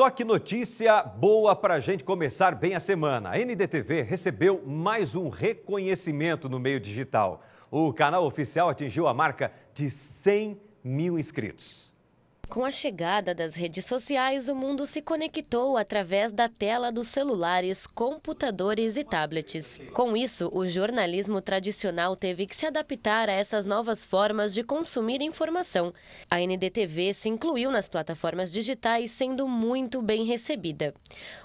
só que notícia boa para a gente começar bem a semana. A NDTV recebeu mais um reconhecimento no meio digital. O canal oficial atingiu a marca de 100 mil inscritos. Com a chegada das redes sociais, o mundo se conectou através da tela dos celulares, computadores e tablets. Com isso, o jornalismo tradicional teve que se adaptar a essas novas formas de consumir informação. A NDTV se incluiu nas plataformas digitais, sendo muito bem recebida.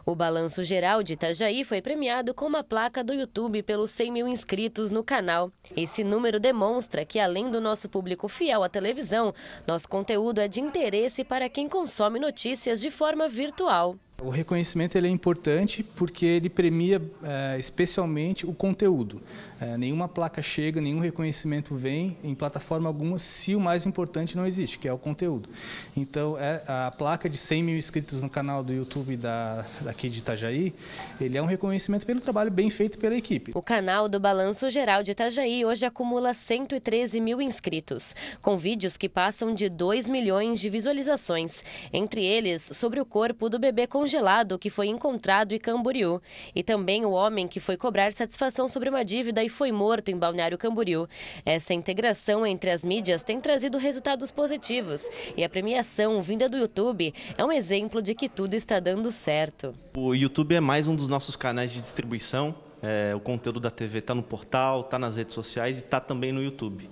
O Balanço Geral de Itajaí foi premiado com uma placa do YouTube pelos 100 mil inscritos no canal. Esse número demonstra que, além do nosso público fiel à televisão, nosso conteúdo é de interesse interesse para quem consome notícias de forma virtual. O reconhecimento ele é importante porque ele premia é, especialmente o conteúdo. É, nenhuma placa chega, nenhum reconhecimento vem em plataforma alguma se o mais importante não existe, que é o conteúdo. Então, é, a placa de 100 mil inscritos no canal do YouTube da, daqui de Itajaí, ele é um reconhecimento pelo trabalho bem feito pela equipe. O canal do Balanço Geral de Itajaí hoje acumula 113 mil inscritos, com vídeos que passam de 2 milhões de visualizações, entre eles sobre o corpo do bebê com congelado que foi encontrado em Camboriú e também o homem que foi cobrar satisfação sobre uma dívida e foi morto em Balneário Camboriú. Essa integração entre as mídias tem trazido resultados positivos e a premiação vinda do YouTube é um exemplo de que tudo está dando certo. O YouTube é mais um dos nossos canais de distribuição é, o conteúdo da TV está no portal, está nas redes sociais e está também no YouTube.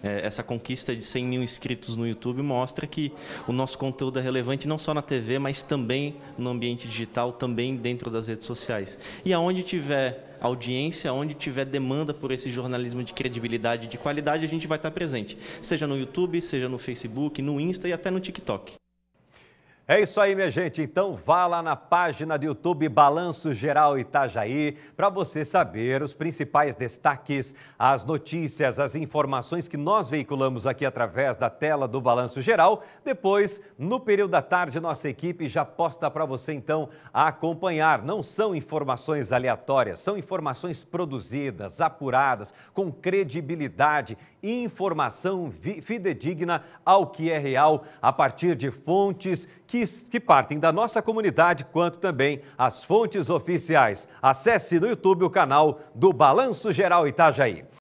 É, essa conquista de 100 mil inscritos no YouTube mostra que o nosso conteúdo é relevante não só na TV, mas também no ambiente digital, também dentro das redes sociais. E aonde tiver audiência, onde tiver demanda por esse jornalismo de credibilidade, de qualidade, a gente vai estar presente. Seja no YouTube, seja no Facebook, no Insta e até no TikTok. É isso aí, minha gente. Então vá lá na página do YouTube Balanço Geral Itajaí para você saber os principais destaques, as notícias, as informações que nós veiculamos aqui através da tela do Balanço Geral. Depois, no período da tarde, nossa equipe já posta para você então acompanhar. Não são informações aleatórias, são informações produzidas, apuradas, com credibilidade, informação fidedigna ao que é real, a partir de fontes que, que partem da nossa comunidade, quanto também as fontes oficiais. Acesse no YouTube o canal do Balanço Geral Itajaí.